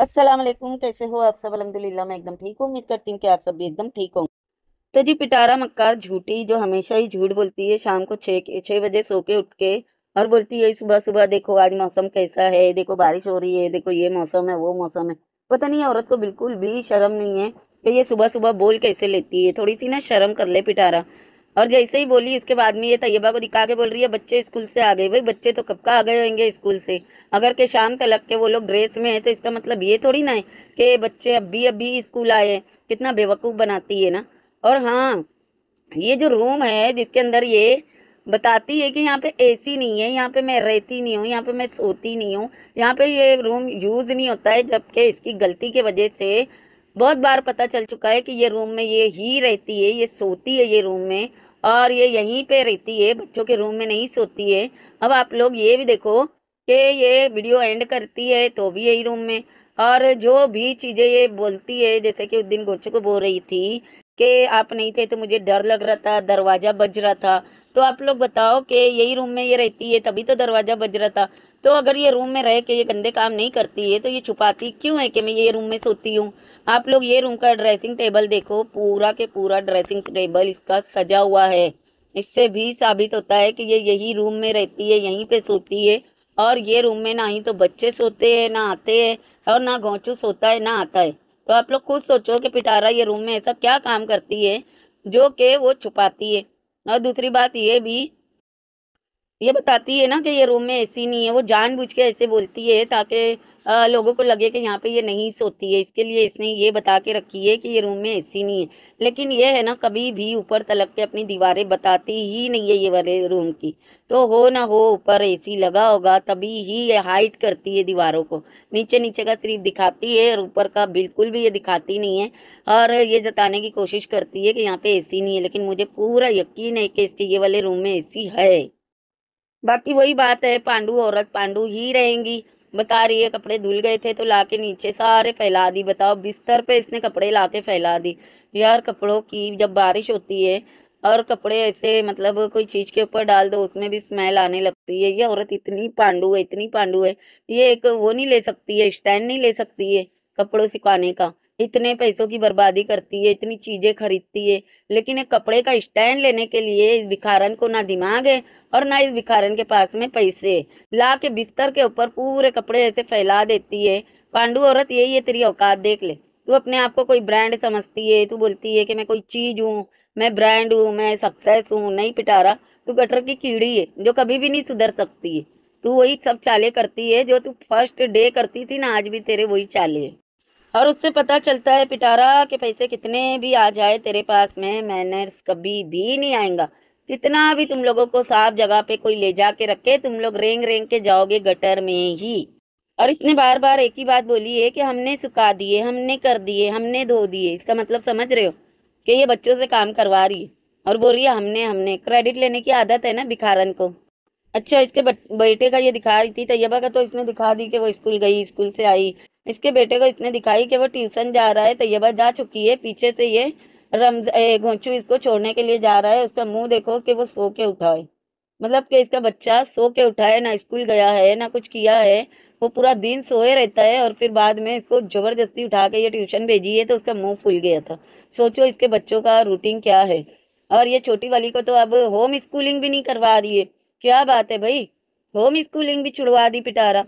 अस्सलाम वालेकुम कैसे हो आप सब अलहमदिल्ला मैं एकदम ठीक हूँ उम्मीद करती हूँ कि आप सब भी एकदम ठीक होंगे तो जी पिटारा मक्कार झूठी जो हमेशा ही झूठ बोलती है शाम को छः छः बजे सो के उठ के और बोलती है सुबह सुबह देखो आज मौसम कैसा है देखो बारिश हो रही है देखो ये मौसम है वो मौसम है पता नहीं औरत को बिल्कुल भी शर्म नहीं है कि ये सुबह सुबह बोल कैसे लेती है थोड़ी सी ना शर्म कर ले पिटारा और जैसे ही बोली उसके बाद में ये तैयबा को दिखा के बोल रही है बच्चे स्कूल से आ गए भाई बच्चे तो कब का आ गए होंगे स्कूल से अगर के शाम तलक के वो लोग ड्रेस में है तो इसका मतलब ये थोड़ी ना है कि बच्चे अभी अभी स्कूल आए कितना बेवकूफ़ बनाती है ना और हाँ ये जो रूम है जिसके अंदर ये बताती है कि यहाँ पे एसी नहीं है यहाँ पे मैं रहती नहीं हूँ यहाँ पे मैं सोती नहीं हूँ यहाँ पे ये रूम यूज़ नहीं होता है जबकि इसकी गलती के वजह से बहुत बार पता चल चुका है कि ये रूम में ये ही रहती है ये सोती है ये रूम में और ये यहीं पे रहती है बच्चों के रूम में नहीं सोती है अब आप लोग ये भी देखो कि ये वीडियो एंड करती है तो भी यही रूम में और जो भी चीज़ें ये बोलती है जैसे कि उस दिन गोचू को बोल रही थी कि आप नहीं थे तो मुझे डर लग रहा था दरवाज़ा बज रहा था तो आप लोग बताओ कि यही रूम में ये रहती है तभी तो दरवाज़ा बज रहा था तो अगर ये रूम में रह के ये गंदे काम नहीं करती है तो ये छुपाती क्यों है कि मैं ये रूम में सोती हूँ आप लोग ये रूम का ड्रेसिंग टेबल देखो पूरा के पूरा ड्रेसिंग टेबल इसका सजा हुआ है इससे भी साबित होता है कि ये यही रूम में रहती है यहीं पे सोती है और ये रूम में ना ही तो बच्चे सोते हैं ना आते हैं और ना गौचू सोता है ना आता है तो आप लोग खुद सोचो कि पिटारा ये रूम में ऐसा क्या काम करती है जो कि वो छुपाती है और दूसरी बात ये भी ये बताती है ना कि ये रूम में एसी नहीं है वो जानबूझ के ऐसे बोलती है ताकि लोगों को लगे कि यहाँ पे ये नहीं सोती है इसके लिए इसने ये बता के रखी है कि ये रूम में एसी नहीं है लेकिन ये है ना कभी भी ऊपर तलक के अपनी दीवारें बताती ही नहीं है ये वाले रूम की तो हो ना हो ऊपर एसी लगा होगा तभी ही ये हाइट करती है दीवारों को नीचे नीचे का सिर्फ दिखाती है और ऊपर का बिल्कुल भी ये दिखाती नहीं है और ये जताने की कोशिश करती है कि यहाँ पर ए नहीं है लेकिन मुझे पूरा यकीन है कि इसके ये वाले रूम में ए है बाकी वही बात है पांडू औरत पांडू ही रहेंगी बता रही है कपड़े धुल गए थे तो लाके नीचे सारे फैला दी बताओ बिस्तर पे इसने कपड़े लाके फैला दी यार कपड़ों की जब बारिश होती है और कपड़े ऐसे मतलब कोई चीज़ के ऊपर डाल दो उसमें भी स्मेल आने लगती है ये औरत इतनी पांडू है इतनी पांडू है ये एक वो नहीं ले सकती है स्टैंड नहीं ले सकती है कपड़ों सिखाने का इतने पैसों की बर्बादी करती है इतनी चीज़ें खरीदती है लेकिन एक कपड़े का स्टैंड लेने के लिए इस भिखारन को ना दिमाग है और ना इस भिखारन के पास में पैसे ला के बिस्तर के ऊपर पूरे कपड़े ऐसे फैला देती है पांडू औरत यही है तेरी औकात देख ले तू अपने आप को कोई ब्रांड समझती है तू बोलती है कि मैं कोई चीज़ हूँ मैं ब्रांड हूँ मैं सक्सेस हूँ नहीं पिटारा तू गटर की कीड़ी है जो कभी भी नहीं सुधर सकती है तू वही सब चाले करती है जो तू फर्स्ट डे करती थी ना आज भी तेरे वही चाले है और उससे पता चलता है पिटारा के पैसे कितने भी आ जाए तेरे पास में मैनर्स कभी भी नहीं आएगा कितना भी तुम लोगों को साफ जगह पे कोई ले जा के रखे तुम लोग रेंग रेंग के जाओगे गटर में ही और इतने बार बार एक ही बात बोली है कि हमने सुखा दिए हमने कर दिए हमने धो दिए इसका मतलब समझ रहे हो कि ये बच्चों से काम करवा रही है और बोल रही है हमने हमने क्रेडिट लेने की आदत है ना भिखारन को अच्छा इसके बेटे का ये दिखा रही थी तैयबा का तो इसने दिखा दी कि वो स्कूल गई स्कूल से आई इसके बेटे को इतने दिखाई कि वो ट्यूशन जा रहा है तैयबा जा चुकी है पीछे से ये रमज घोंचू इसको छोड़ने के लिए जा रहा है उसका मुंह देखो कि वो सो के उठाए मतलब कि इसका बच्चा सो के उठाए ना स्कूल गया है ना कुछ किया है वो पूरा दिन सोए रहता है और फिर बाद में इसको ज़बरदस्ती उठा के ये ट्यूशन भेजी है तो उसका मुंह फूल गया था सोचो इसके बच्चों का रूटीन क्या है और ये छोटी वाली को तो अब होम स्कूलिंग भी नहीं करवा रही है क्या बात है भाई होम स्कूलिंग भी छुड़वा दी पिटारा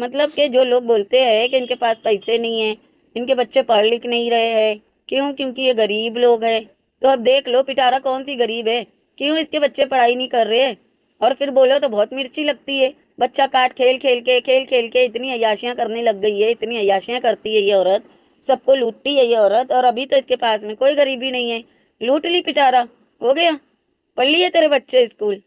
मतलब कि जो लोग बोलते हैं कि इनके पास पैसे नहीं हैं इनके बच्चे पढ़ लिख नहीं रहे हैं क्यों क्योंकि ये गरीब लोग हैं तो अब देख लो पिटारा कौन सी गरीब है क्यों इसके बच्चे पढ़ाई नहीं कर रहे और फिर बोलो तो बहुत मिर्ची लगती है बच्चा काट खेल खेल के खेल खेल के इतनी अयाशियाँ करने लग गई है इतनी अयाशियाँ करती है ये औरत सबको लूटती है ये औरत और अभी तो इसके पास में कोई गरीबी नहीं है लूट ली पिटारा हो गया पढ़ लिए तेरे बच्चे स्कूल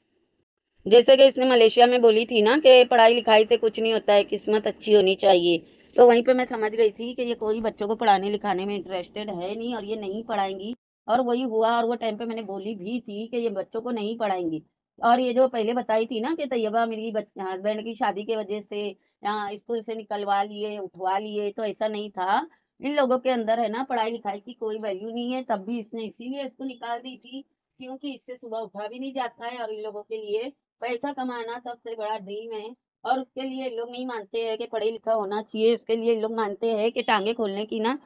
जैसे कि इसने मलेशिया में बोली थी ना कि पढ़ाई लिखाई से कुछ नहीं होता है किस्मत अच्छी होनी चाहिए तो वहीं पे मैं समझ गई थी कि ये कोई बच्चों को पढ़ाने लिखाने में इंटरेस्टेड है नहीं और ये नहीं पढ़ाएंगी और वही हुआ और वो टाइम पे मैंने बोली भी थी कि ये बच्चों को नहीं पढ़ाएंगी और ये जो पहले बताई थी ना कि तैयबा मेरी हस्बैंड की शादी के वजह से यहाँ स्कूल से निकलवा लिए उठवा लिए तो ऐसा नहीं था इन लोगों के अंदर है ना पढ़ाई लिखाई की कोई वैल्यू नहीं है तब भी इसने इसीलिए इसको निकाल दी थी क्योंकि इससे सुबह उठा भी नहीं जाता है और इन लोगों के लिए पैसा कमाना सबसे बड़ा ड्रीम है और उसके लिए लोग नहीं मानते हैं कि पढ़े लिखा होना चाहिए उसके लिए लोग मानते हैं कि टांगे खोलने की ना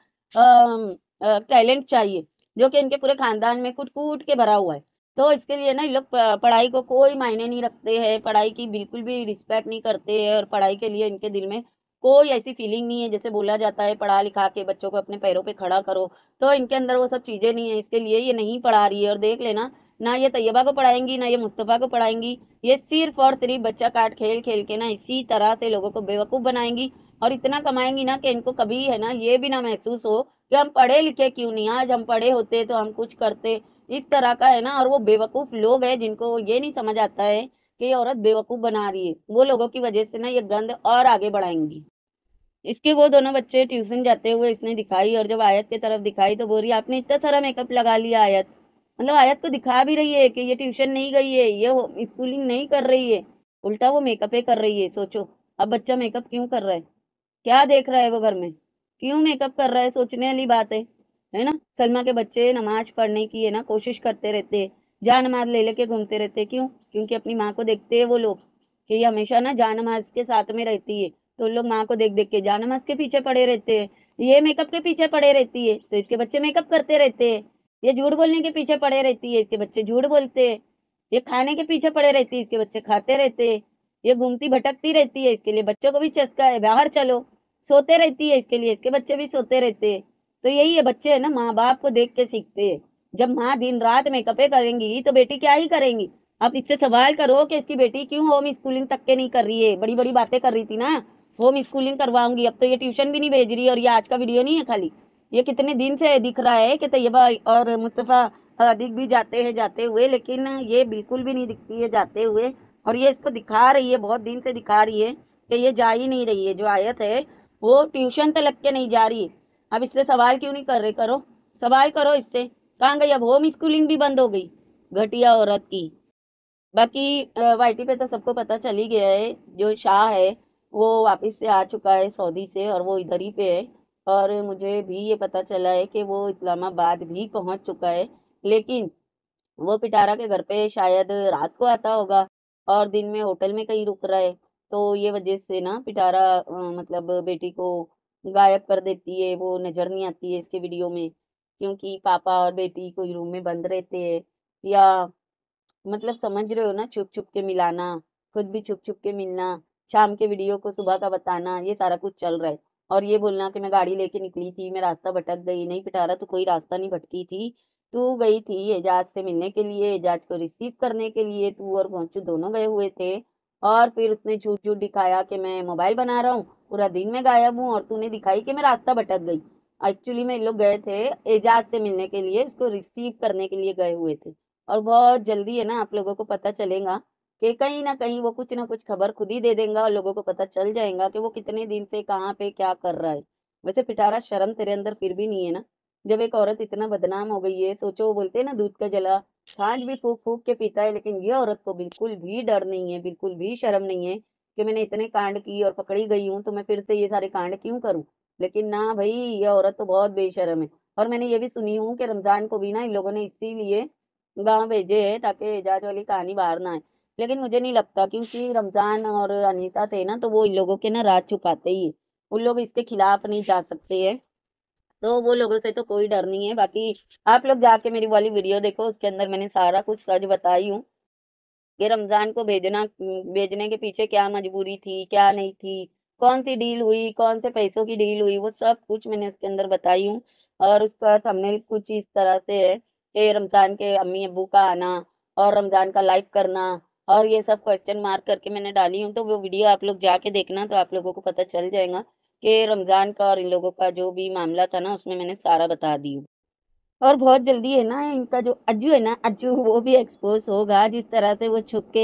टैलेंट चाहिए जो कि इनके पूरे खानदान में कुट कूट के भरा हुआ है तो इसके लिए ना ये लोग पढ़ाई को कोई मायने नहीं रखते हैं पढ़ाई की बिल्कुल भी रिस्पेक्ट नहीं करते हैं और पढ़ाई के लिए इनके दिल में कोई ऐसी फीलिंग नहीं है जैसे बोला जाता है पढ़ा लिखा के बच्चों को अपने पैरों पे खड़ा करो तो इनके अंदर वो सब चीज़ें नहीं है इसके लिए ये नहीं पढ़ा रही है और देख लेना ना ये तैयबा को पढ़ाएंगी ना ये मुस्तफ़ा को पढ़ाएंगी ये सिर्फ और सिर्फ बच्चा काट खेल खेल के ना इसी तरह से लोगों को बेवकूफ़ बनाएंगी और इतना कमाएंगी ना कि इनको कभी है ना ये भी ना महसूस हो कि हम पढ़े लिखे क्यों नहीं आज हम पढ़े होते तो हम कुछ करते इस तरह का है ना और वो बेवकूफ़ लोग हैं जिनको ये नहीं समझ आता है कि ये औरत बेवकूफ़ बना रही है वो लोगों की वजह से ना ये गंद और आगे बढ़ाएंगी इसके वो दोनों बच्चे ट्यूशन जाते हुए इसने दिखाई और जब आयत की तरफ दिखाई तो बोल रही आपने इतना सारा मेकअप लगा लिया आयत मतलब आयत को तो दिखा भी रही है कि ये ट्यूशन नहीं गई है ये स्कूलिंग नहीं कर रही है उल्टा वो मेकअप कर रही है सोचो अब बच्चा मेकअप क्यों कर रहा है क्या देख रहा है वो घर में क्यों मेकअप कर रहा है सोचने वाली बात है है ना सलमा के बच्चे नमाज पढ़ने की है ना कोशिश करते रहते हैं जा नमाज ले लेके घूमते रहते क्यों क्योंकि अपनी माँ को देखते हैं वो लोग कि ये हमेशा ना जा नमाज के साथ में रहती है तो लोग माँ को देख देख के जा नमाज के पीछे पड़े रहते हैं ये मेकअप के पीछे पड़े रहती है तो इसके बच्चे मेकअप करते रहते हैं ये झूठ बोलने के पीछे पड़े रहती है इसके बच्चे झूठ बोलते ये खाने के पीछे पड़े रहती है इसके बच्चे खाते रहते ये घूमती भटकती रहती है इसके लिए बच्चों को भी चस्का है बाहर चलो सोते रहती है इसके लिए इसके बच्चे भी सोते रहते तो यही है बच्चे है ना माँ बाप को देख के सीखते है जब माँ दिन रात मेकअपे करेंगी तो बेटी क्या ही करेंगी आप इससे सवाल करो कि इसकी बेटी क्यों होम स्कूलिंग तक के नहीं कर रही है बड़ी बड़ी बातें कर रही थी ना होम स्कूलिंग करवाऊंगी अब तो ये ट्यूशन भी नहीं भेज रही है और ये आज का वीडियो नहीं है खाली ये कितने दिन से दिख रहा है कि तैयबा और मुस्तफ़ा अधिक भी जाते हैं जाते हुए लेकिन ये बिल्कुल भी नहीं दिखती है जाते हुए और ये इसको दिखा रही है बहुत दिन से दिखा रही है कि ये जा ही नहीं रही है जो आयत है वो ट्यूशन तो लग के नहीं जा रही है अब इससे सवाल क्यों नहीं कर रहे करो सवाल करो इससे कहाँ गई अब होम स्कूलिंग भी बंद हो गई घटिया औरत की बाकी वाई पे तो सबको पता चली गया है जो शाह है वो वापस से आ चुका है सऊदी से और वो इधर ही पे है और मुझे भी ये पता चला है कि वो इस्लामाबाद भी पहुंच चुका है लेकिन वो पिटारा के घर पे शायद रात को आता होगा और दिन में होटल में कहीं रुक रहा है तो ये वजह से ना पिटारा मतलब बेटी को गायब कर देती है वो नज़र नहीं आती है इसके वीडियो में क्योंकि पापा और बेटी कोई रूम में बंद रहते हैं या मतलब समझ रहे हो ना छुप छुप के मिलाना खुद भी छुप छुप के मिलना शाम के वीडियो को सुबह का बताना ये सारा कुछ चल रहा है और ये बोलना कि मैं गाड़ी लेके निकली थी मैं रास्ता भटक गई नहीं पिटारा तो कोई रास्ता नहीं भटकी थी तू गई थी एजाज से मिलने के लिए एजाज को रिसीव करने के लिए तू और पहुंचू दोनों गए हुए थे और फिर उसने झूठ झूठ दिखाया कि मैं मोबाइल बना रहा हूँ पूरा दिन मैं गायब हूँ और तूने दिखाई कि मैं रास्ता भटक गई एक्चुअली में लोग गए थे एजाज से मिलने के लिए उसको रिसीव करने के लिए गए हुए थे और बहुत जल्दी है ना आप लोगों को पता चलेगा कि कहीं ना कहीं वो कुछ ना कुछ खबर खुद ही दे देगा और लोगों को पता चल जाएगा कि वो कितने दिन से कहाँ पे क्या कर रहा है वैसे पिटारा शर्म तेरे अंदर फिर भी नहीं है ना जब एक औरत इतना बदनाम हो गई है सोचो वो बोलते हैं ना दूध का जला छाछ भी फूक फूक के पीता है लेकिन ये औरत को बिल्कुल भी डर नहीं है बिल्कुल भी शर्म नहीं है कि मैंने इतने कांड की और पकड़ी गई हूँ तो मैं फिर से ये सारे कांड क्यों करूँ लेकिन ना भाई ये औरत तो बहुत बेशरम है और मैंने ये भी सुनी हूँ कि रमजान को भी ना इन लोगों ने इसीलिए गाँव भेजे है ताकि एजाज वाली कहानी बाहर ना आए लेकिन मुझे नहीं लगता क्योंकि रमज़ान और अनीता थे ना तो वो इन लोगों के ना राज छुपाते ही उन लोग इसके खिलाफ नहीं जा सकते हैं तो वो लोगों से तो कोई डर नहीं है बाकी आप लोग जाके मेरी वाली वीडियो देखो उसके अंदर मैंने सारा कुछ सच बताई हूँ कि रमज़ान को भेजना भेजने के पीछे क्या मजबूरी थी क्या नहीं थी कौन सी डील हुई कौन से पैसों की डील हुई वो सब कुछ मैंने उसके अंदर बताई हूँ और उसका थंबनेल कुछ इस तरह से है कि रमज़ान के अम्मी अबू का आना और रमज़ान का लाइव करना और ये सब क्वेश्चन मार्क करके मैंने डाली हूँ तो वो वीडियो आप लोग जाके देखना तो आप लोगों को पता चल जाएगा कि रमज़ान का और इन लोगों का जो भी मामला था ना उसमें मैंने सारा बता दी हूँ और बहुत जल्दी है ना इनका जो अज्जू है ना अज्जू वो भी एक्सपोज होगा जिस तरह से वो छुप के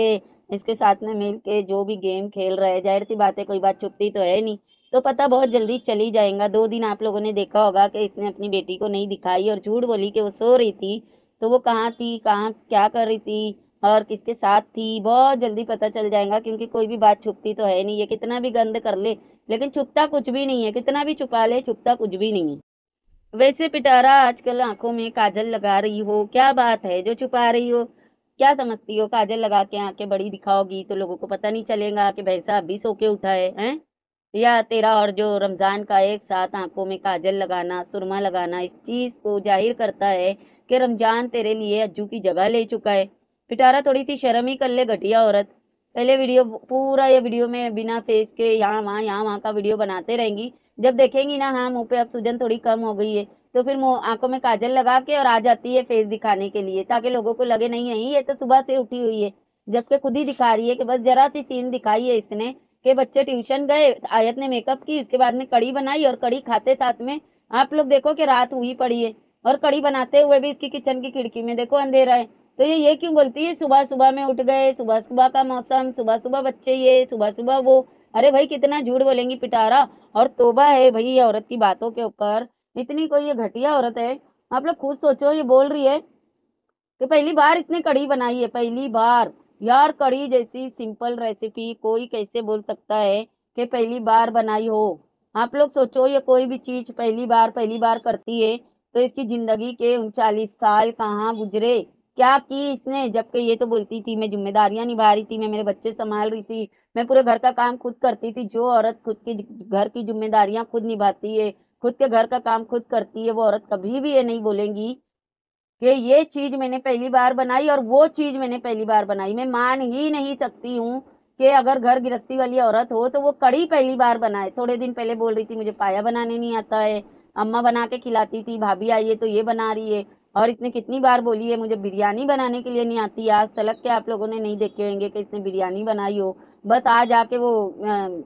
इसके साथ में मिल के जो भी गेम खेल रहा है जाहिर सी बात है कोई बात छुपती तो है नहीं तो पता बहुत जल्दी चली जाएगा दो दिन आप लोगों ने देखा होगा कि इसने अपनी बेटी को नहीं दिखाई और झूठ बोली कि वो सो रही थी तो वो कहाँ थी कहाँ क्या कर रही थी और किसके साथ थी बहुत जल्दी पता चल जाएगा क्योंकि कोई भी बात छुपती तो है नहीं है कितना भी गंद कर ले लेकिन छुपता कुछ भी नहीं है कितना भी छुपा ले छुपता कुछ भी नहीं है वैसे पिटारा आजकल आंखों में काजल लगा रही हो क्या बात है जो छुपा रही हो क्या समझती हो काजल लगा के आंखें बड़ी दिखाओगी तो लोगों को पता नहीं चलेगा कि भैंसा अभी सो के उठा है हैं या तेरा और जो रमज़ान का एक साथ आंखों में काजल लगाना सुरमा लगाना इस चीज़ को जाहिर करता है कि रमज़ान तेरे लिए अज्जू की जगह ले चुका है पिटारा थोड़ी सी शर्म ही कर ले घटिया औरत पहले वीडियो पूरा ये वीडियो में बिना फेस के यहाँ वहाँ यहाँ वहाँ का वीडियो बनाते रहेंगी जब देखेंगी ना हाँ मुँह पे अब सूजन थोड़ी कम हो गई है तो फिर आंखों में काजल लगा के और आ जाती है फेस दिखाने के लिए ताकि लोगों को लगे नहीं नहीं ये तो सुबह से उठी हुई है जबकि खुद ही दिखा रही है कि बस जरा सी सीन दिखाई है इसने कि बच्चे ट्यूशन गए आयत ने मेकअप की उसके बाद में कड़ी बनाई और कड़ी खाते साथ में आप लोग देखो कि रात हुई पड़ी है और कड़ी बनाते हुए भी इसकी किचन की खिड़की में देखो अंधेरा है तो ये ये क्यों बोलती है सुबह सुबह में उठ गए सुबह सुबह का मौसम सुबह सुबह बच्चे ये सुबह सुबह वो अरे भाई कितना झूठ बोलेंगी पिटारा और तोबा है भाई ये औरत की बातों के ऊपर इतनी कोई ये घटिया औरत है आप लोग खुद सोचो ये बोल रही है कि पहली बार इतने कड़ी बनाई है पहली बार यार कड़ी जैसी सिंपल रेसिपी कोई कैसे बोल सकता है कि पहली बार बनाई हो आप लोग सोचो ये कोई भी चीज़ पहली बार पहली बार करती है तो इसकी ज़िंदगी के उनचालीस साल कहाँ गुजरे क्या की इसने जबकि ये तो बोलती थी मैं जिम्मेदारियां निभा रही थी मैं मेरे बच्चे संभाल रही थी मैं पूरे घर का काम खुद करती थी जो औरत खुद की घर की जिम्मेदारियां खुद निभाती है खुद के घर का काम खुद करती है वो औरत कभी भी ये नहीं बोलेंगी कि ये चीज मैंने पहली बार बनाई और वो चीज मैंने पहली बार बनाई मैं मान ही नहीं सकती हूँ कि अगर घर गृहस्थी वाली औरत हो तो वो कड़ी पहली बार बनाए थोड़े दिन पहले बोल रही थी मुझे पाया बनाने नहीं आता है अम्मा बना के खिलाती थी भाभी आई है तो ये बना रही है और इसने कितनी बार बोली है मुझे बिरयानी बनाने के लिए नहीं आती आज तलक के आप लोगों ने नहीं देखे होंगे कि इसने बिरयानी बनाई हो बस आज आके वो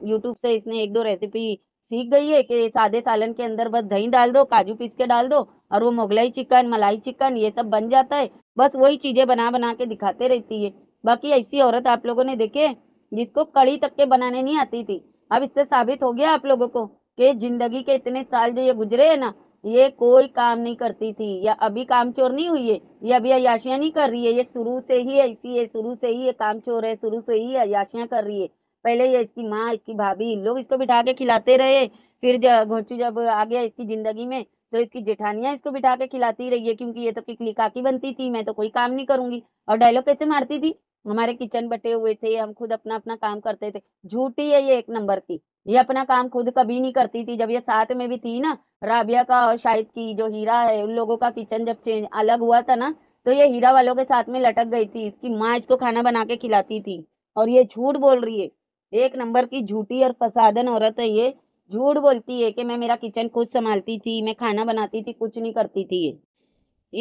यूट्यूब से इसने एक दो रेसिपी सीख गई है कि सादे सालन के अंदर बस दही डाल दो काजू पीस के डाल दो और वो मुगलाई चिकन मलाई चिकन ये सब बन जाता है बस वही चीज़ें बना बना के दिखाते रहती है बाकी ऐसी औरत आप लोगों ने देखे जिसको कड़ी तक के बनाने नहीं आती थी अब इससे साबित हो गया आप लोगों को कि जिंदगी के इतने साल जो ये गुजरे हैं ना ये कोई काम नहीं करती थी या अभी काम चोर नहीं हुई है ये अभी अयाशियाँ नहीं कर रही है ये शुरू से ही ऐसी है शुरू से ही ये काम चोर है शुरू से ही अयाशियाँ कर रही है पहले ये इसकी माँ इसकी भाभी लोग इसको बिठा के खिलाते रहे फिर घोचू जब आ गया इसकी ज़िंदगी में तो इसकी जेठानिया इसको बिठा के खिलाती रही है क्योंकि ये तो किकली काकी बनती थी मैं तो कोई काम नहीं करूंगी और डायलॉग कैसे मारती थी हमारे किचन बटे हुए थे हम खुद अपना अपना काम करते थे झूठी है ये एक नंबर की ये अपना काम खुद कभी नहीं करती थी जब ये साथ में भी थी ना राबिया का और शाहिद की जो हीरा है उन लोगों का किचन जब चेंज अलग हुआ था ना तो ये हीरा वालों के साथ में लटक गई थी इसकी माँ इसको खाना बना के खिलाती थी और ये झूठ बोल रही है एक नंबर की झूठी और फसादन औरत है ये झूठ बोलती है कि मैं मेरा किचन खुद संभालती थी मैं खाना बनाती थी कुछ नहीं करती थी ये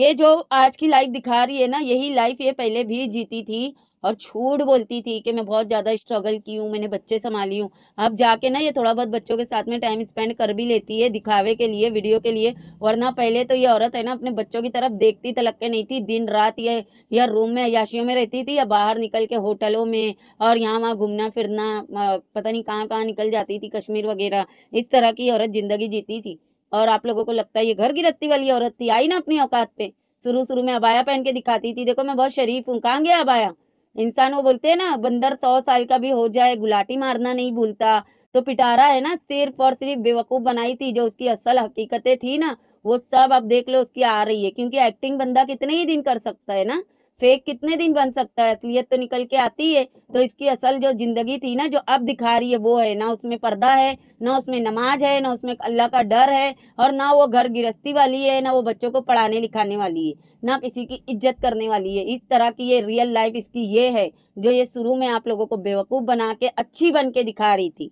ये जो आज की लाइफ दिखा रही है ना यही लाइफ ये पहले भी जीती थी और झूठ बोलती थी कि मैं बहुत ज़्यादा स्ट्रगल की हूँ मैंने बच्चे संभाली हूँ अब जाके ना ये थोड़ा बहुत बच्चों के साथ में टाइम स्पेंड कर भी लेती है दिखावे के लिए वीडियो के लिए वरना पहले तो ये औरत है ना अपने बच्चों की तरफ देखती तलक के नहीं थी दिन रात ये या रूम में याशियों में रहती थी या बाहर निकल के होटलों में और यहाँ वहाँ घूमना फिरना पता नहीं कहाँ कहाँ निकल जाती थी कश्मीर वगैरह इस तरह की औरत ज़िंदगी जीती थी और आप लोगों को लगता है ये घर गिरती वाली औरत थी आई ना अपनी औकात पे शुरू शुरू में अबाया पहन के दिखाती थी देखो मैं बहुत शरीफ हूँ कहाँ गया अबाया इंसान वो बोलते हैं ना बंदर सौ साल का भी हो जाए गुलाटी मारना नहीं भूलता तो पिटारा है ना सिर्फ और सिर्फ बेवकूफ़ बनाई थी जो उसकी असल हकीकतें थी ना वो सब अब देख लो उसकी आ रही है क्योंकि एक्टिंग बंदा कितने ही दिन कर सकता है ना फेक कितने दिन बन सकता है असलियत तो निकल के आती है तो इसकी असल जो ज़िंदगी थी ना जो अब दिखा रही है वो है ना उसमें पर्दा है ना उसमें नमाज है ना उसमें अल्लाह का डर है और ना वो घर गृहस्थी वाली है ना वो बच्चों को पढ़ाने लिखाने वाली है ना किसी की इज्जत करने वाली है इस तरह की ये रियल लाइफ इसकी ये है जो ये शुरू में आप लोगों को बेवकूफ़ बना के अच्छी बन के दिखा रही थी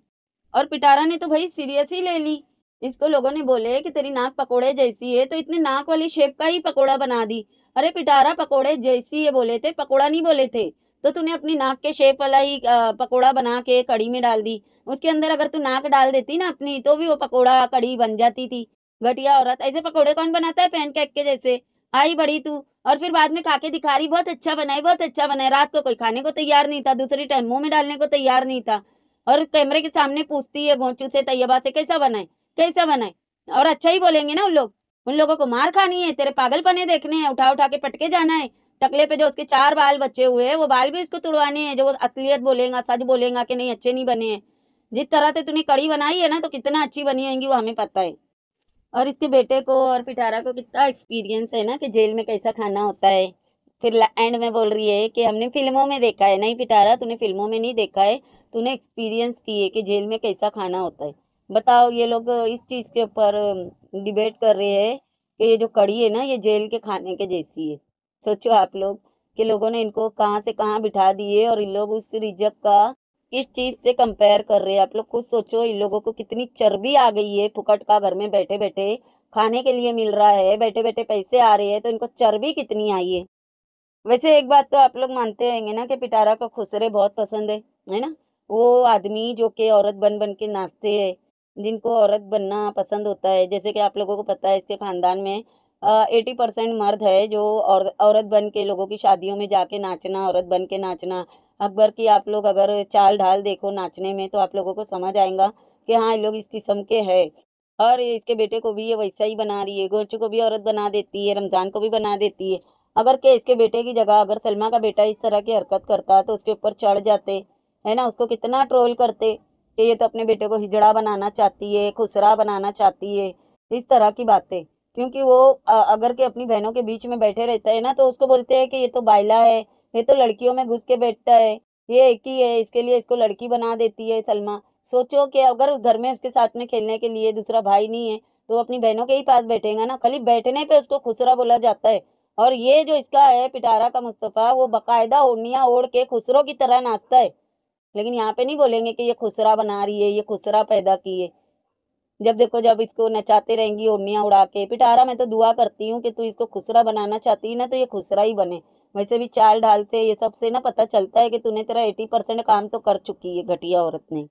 और पिटारा ने तो भाई सीरियस ही ले ली इसको लोगों ने बोले कि तेरी नाक पकोड़े जैसी है तो इतने नाक वाली शेप का ही पकोड़ा बना दी अरे पिटारा पकोड़े जैसी ये बोले थे पकोड़ा नहीं बोले थे तो तूने अपनी नाक के शेप वाला ही पकोड़ा बना के कड़ी में डाल दी उसके अंदर अगर तू नाक डाल देती ना अपनी तो भी वो पकोड़ा कड़ी बन जाती थी घटिया औरत ऐसे पकोड़े कौन बनाता है पैन केक के जैसे आई बड़ी तू और फिर बाद में खा के दिखा रही बहुत अच्छा बनाई बहुत अच्छा बनाए रात को कोई खाने को तैयार नहीं था दूसरी टाइम मुंह में डालने को तैयार नहीं था और कैमरे के सामने पूछती है गोंचू से तैयबा से कैसा बनाए कैसा बनाए और अच्छा ही बोलेंगे ना उन लोग उन लोगों को मार खानी है तेरे पागलपने देखने हैं उठा उठा के पटके जाना है टकले पे जो उसके चार बाल बचे हुए हैं वो बाल भी इसको तुड़वाने हैं जो वो असलियत बोलेगा सच बोलेगा कि नहीं अच्छे नहीं बने हैं जिस तरह से तूने कड़ी बनाई है ना तो कितना अच्छी बनी होगी वो हमें पता है और इसके बेटे को और पिटारा को कितना एक्सपीरियंस है ना कि जेल में कैसा खाना होता है फिर एंड में बोल रही है कि हमने फिल्मों में देखा है नहीं पिटारा तूने फिल्मों में नहीं देखा है तूने एक्सपीरियंस की है कि जेल में कैसा खाना होता है बताओ ये लोग इस चीज़ के ऊपर डिबेट कर रहे हैं कि ये जो कड़ी है ना ये जेल के खाने के जैसी है सोचो आप लोग कि लोगों ने इनको कहाँ से कहाँ बिठा दिए और इन लोग उस रिजक का किस चीज़ से कंपेयर कर रहे हैं आप लोग खुद सोचो इन लोगों को कितनी चर्बी आ गई है फुकट का घर में बैठे बैठे खाने के लिए मिल रहा है बैठे बैठे पैसे आ रहे हैं तो इनको चर्बी कितनी आई है वैसे एक बात तो आप लोग मानते होंगे ना कि पिटारा का खुसरे बहुत पसंद है है ना वो आदमी जो कि औरत बन बन के नाचते है जिनको औरत बनना पसंद होता है जैसे कि आप लोगों को पता है इसके ख़ानदान में एटी परसेंट मर्द है जो और, औरत बन के लोगों की शादियों में जाके नाचना औरत बन के नाचना अकबर की आप लोग अगर चाल ढाल देखो नाचने में तो आप लोगों को समझ आएगा कि हाँ ये लोग इस किस्म के है और इसके बेटे को भी ये वैसा ही बना रही है गोचू को भी औरत बना देती है रमज़ान को भी बना देती है अगर के इसके बेटे की जगह अगर सलमा का बेटा इस तरह की हरकत करता तो उसके ऊपर चढ़ जाते है ना उसको कितना ट्रोल करते कि ये तो अपने बेटे को हिजड़ा बनाना चाहती है खुसरा बनाना चाहती है इस तरह की बातें क्योंकि वो अगर के अपनी बहनों के बीच में बैठे रहता है ना तो उसको बोलते हैं कि ये तो बायला है ये तो लड़कियों में घुस के बैठता है ये एक ही है इसके लिए इसको लड़की बना देती है सलमा सोचो कि अगर घर में उसके साथ में खेलने के लिए दूसरा भाई नहीं है तो अपनी बहनों के ही पास बैठेगा ना खाली बैठने पे उसको खुसरा बोला जाता है और ये जो इसका है पिटारा का मुस्तफ़ा वो बाकायदा ओढ़निया ओढ़ के खुसरों की तरह नाचता है लेकिन यहाँ पे नहीं बोलेंगे कि ये खुसरा बना रही है ये खुसरा पैदा किए जब देखो जब इसको नचाते रहेंगी ओढ़नियाँ उड़ा के पिटारा मैं तो दुआ करती हूँ कि तू इसको खुसरा बनाना चाहती है ना तो ये खुसरा ही बने वैसे भी चाल डालते ये सब से ना पता चलता है कि तूने तेरा एटी परसेंट काम तो कर चुकी है घटिया औरत ने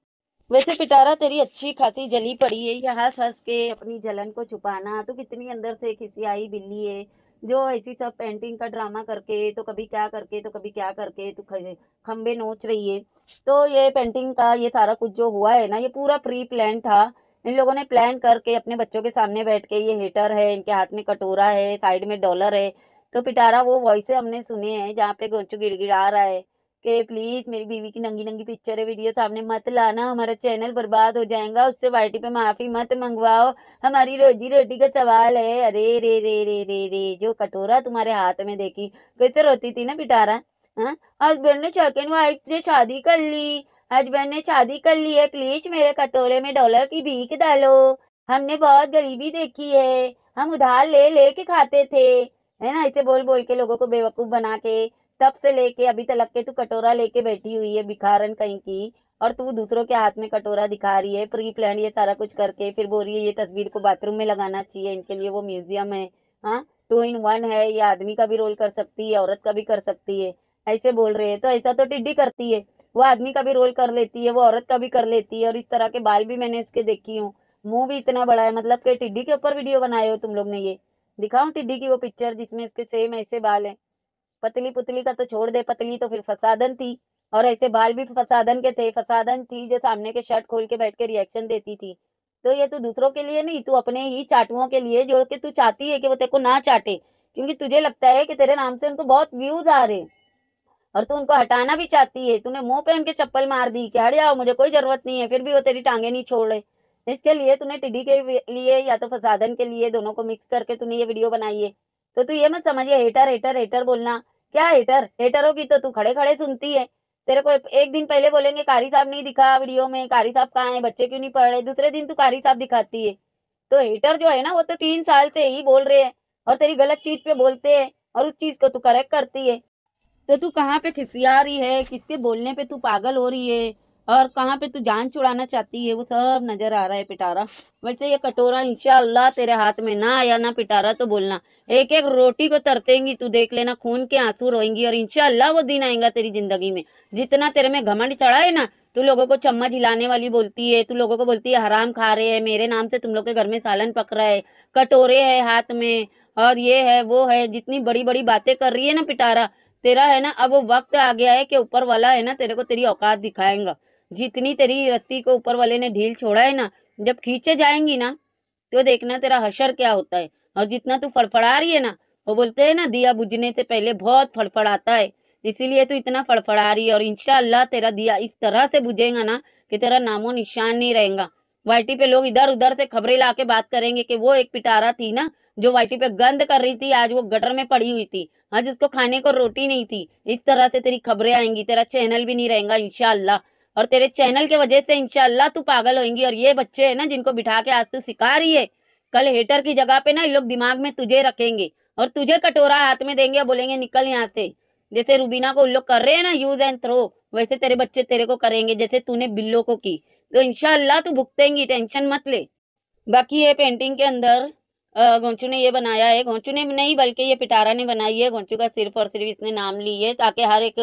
वैसे पिटारा तेरी अच्छी खासी जली पड़ी है यहाँ हंस हंस के अपनी जलन को छुपाना तो कितनी अंदर से खिसियाई बिल्ली है जो ऐसी सब पेंटिंग का ड्रामा करके तो कभी क्या करके तो कभी क्या करके तो खम्बे नोच रही है तो ये पेंटिंग का ये सारा कुछ जो हुआ है ना ये पूरा प्री प्लान था इन लोगों ने प्लान करके अपने बच्चों के सामने बैठ के ये हेटर है इनके हाथ में कटोरा है साइड में डॉलर है तो पिटारा वो वॉइस हमने सुने हैं जहाँ पे गोचू गिड़गिड़ा रहा है कि प्लीज़ मेरी बीवी की नंगी नंगी पिक्चर है वीडियो सामने मत लाना हमारा चैनल बर्बाद हो जाएगा उससे वाइटी पे माफ़ी मत मंगवाओ हमारी रोजी रोटी का सवाल है अरे रे रे रे रे रे जो कटोरा तुम्हारे हाथ में देखी कैसे तो रोती थी ना पिटारा हाँ हस्बैंड ने सेकेंड वाइफ से शादी कर ली हस्बैंड ने शादी कर ली है प्लीज मेरे कटोरे में डॉलर की भीख डालो हमने बहुत गरीबी देखी है हम उधार ले ले के खाते थे है ना ऐसे बोल बोल के लोगों को बेवकूफ़ बना के तब से लेके अभी तक के तू कटोरा लेके बैठी हुई है भिखारन कहीं की और तू दूसरों के हाथ में कटोरा दिखा रही है प्री प्लान ये सारा कुछ करके फिर बोल रही है ये तस्वीर को बाथरूम में लगाना चाहिए इनके लिए वो म्यूजियम है हाँ टू इन वन है ये आदमी का भी रोल कर सकती है औरत का भी कर सकती है ऐसे बोल रहे हैं तो ऐसा तो टिड्डी करती है वो आदमी का भी रोल कर लेती है वो औरत का भी कर लेती है और इस तरह के बाल भी मैंने उसके देखी हूँ मुंह भी इतना बड़ा है मतलब कि टिड्डी के ऊपर वीडियो बनाए हो तुम लोग ने ये दिखाऊं टिड्डी की वो पिक्चर जिसमें इसके सेम ऐसे बाल हैं पतली पुतली का तो छोड़ दे पतली तो फिर फसादन थी और ऐसे बाल भी फसादन के थे फसादन थी जो सामने के शर्ट खोल के बैठ के रिएक्शन देती थी तो ये तू दूसरों के लिए नहीं तू अपने ही चाटुओं के लिए जो कि तू चाहती है कि वो तेरे को ना चाटे क्योंकि तुझे लगता है कि तेरे नाम से उनको बहुत व्यूज आ रहे और तू उनको हटाना भी चाहती है तूने मुंह पे उनके चप्पल मार दी कि हट जाओ मुझे कोई जरूरत नहीं है फिर भी वो तेरी टांगे नहीं छोड़ रहे इसके लिए तूने टिड्डी के लिए या तो फसादन के लिए दोनों को मिक्स करके तूने ये वीडियो बनाई है तो तू ये मत समझिए हेटर हेटर हेटर बोलना क्या हेटर हेटरों की तो तू खड़े खड़े सुनती है तेरे को एक दिन पहले बोलेंगे कारी साहब नहीं दिखा वीडियो में कारी साहब कहाँ है बच्चे क्यों नहीं पढ़ रहे दूसरे दिन तू कारी साहब दिखाती है तो हेटर जो है ना वो तो तीन साल से ही बोल रहे हैं और तेरी गलत चीज पे बोलते हैं और उस चीज को तू करेक्ट करती है तो तू कहाँ पे खिसिया रही है किसके बोलने पे तू पागल हो रही है और कहाँ पे तू जान छुड़ाना चाहती है वो सब नजर आ रहा है पिटारा वैसे ये कटोरा इंशाल्लाह तेरे हाथ में ना आया ना पिटारा तो बोलना एक एक रोटी को तरतेंगी तू देख लेना खून के आंसू रोएंगी और इंशाल्लाह वो दिन आएगा तेरी जिंदगी में जितना तेरे में घमंड चढ़ा है ना तू लोगों को चम्मच हिलाने वाली बोलती है तू लोगों को बोलती है हराम खा रहे है मेरे नाम से तुम लोग के घर में सालन पक रहा है कटोरे है हाथ में और ये है वो है जितनी बड़ी बड़ी बातें कर रही है ना पिटारा तेरा है ना अब वो वक्त आ गया है कि ऊपर वाला है ना तेरे को तेरी औकात दिखाएगा जितनी तेरी रत्ती को ऊपर वाले ने ढील छोड़ा है ना जब खींचे जाएंगी ना तो देखना तेरा हशर क्या होता है और जितना तू फड़फड़ा रही है ना वो बोलते हैं ना दिया बुझने से पहले बहुत फड़फड़ाता है इसीलिए तू इतना फड़फड़ा रही है और इनशाला तेरा दिया इस तरह से बुझेगा ना कि तेरा नामो निशान नहीं रहेगा वाईटी पे लोग इधर उधर से खबरें ला के बात करेंगे कि वो एक पिटारा थी ना जो वाईटी पे गंद कर रही थी आज वो गटर में पड़ी हुई थी आज उसको खाने को रोटी नहीं थी इस तरह से तेरी खबरें आएंगी तेरा चैनल भी नहीं रहेगा इनशाला और तेरे चैनल के वजह से इनशाला तू पागल होगी और ये बच्चे है ना जिनको बिठा के आज तू सिखा रही है कल हेटर की जगह पे ना ये लोग दिमाग में तुझे रखेंगे और तुझे कटोरा हाथ में देंगे और बोलेंगे निकल यहाँ से जैसे रूबीना को उन लोग कर रहे हैं ना यूज एंड थ्रो वैसे तेरे बच्चे तेरे को करेंगे जैसे तूने बिल्लो को की तो इनशाला तू भुगतेंगी टेंशन मत ले बाकी ये पेंटिंग के अंदर घोंचू ने ये बनाया है घोंचू ने नहीं बल्कि ये पिटारा ने बनाई है घोंचू का सिर्फ और सिर्फ इसने नाम ली है ताकि हर एक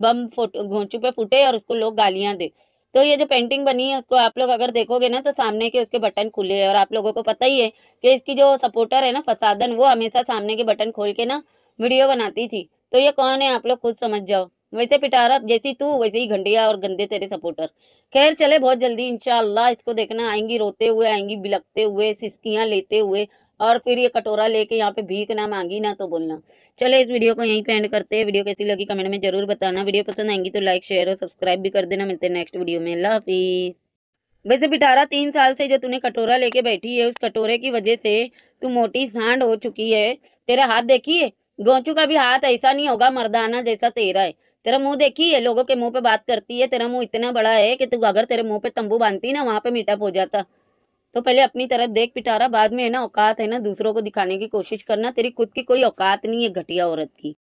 बम घोंचू पे फूटे और उसको लोग गालियाँ दे तो ये जो पेंटिंग बनी है उसको आप लोग अगर देखोगे ना तो सामने के उसके बटन खुले हैं और आप लोगों को पता ही है कि इसकी जो सपोर्टर है ना फसादन वो हमेशा सामने के बटन खोल के ना वीडियो बनाती थी तो ये कौन है आप लोग खुद समझ जाओ वैसे पिटारा जैसी तू वैसे ही घंटिया और गंदे तेरे सपोर्टर खैर चले बहुत जल्दी इंशाल्लाह इसको देखना आएंगी रोते हुए आएंगी बिलकते हुए सिस्कियाँ लेते हुए और फिर ये कटोरा लेके यहाँ पे भीख ना मांगी ना तो बोलना चले इस वीडियो को यहीं पे एंड करते हैं वीडियो कैसी लगी कमेंट में जरूर बताना वीडियो पसंद आएंगी तो लाइक शेयर और सब्सक्राइब भी कर देना मिलते हैं नेक्स्ट वीडियो में अल्लाह हाफिज़ वैसे पिटारा तीन साल से जो तूने कटोरा लेके बैठी है उस कटोरे की वजह से तू मोटी सांड हो चुकी है तेरा हाथ देखिए गोचू का भी हाथ ऐसा नहीं होगा मर्दाना जैसा तेरा है तेरा मुंह देखिए लोगों के मुंह पे बात करती है तेरा मुंह इतना बड़ा है कि तू अगर तेरे मुंह पे तंबू बांधती ना वहां पे मीटअप हो जाता तो पहले अपनी तरफ देख पिटारा बाद में है ना औकात है ना दूसरों को दिखाने की कोशिश करना तेरी खुद की कोई औकात नहीं है घटिया औरत की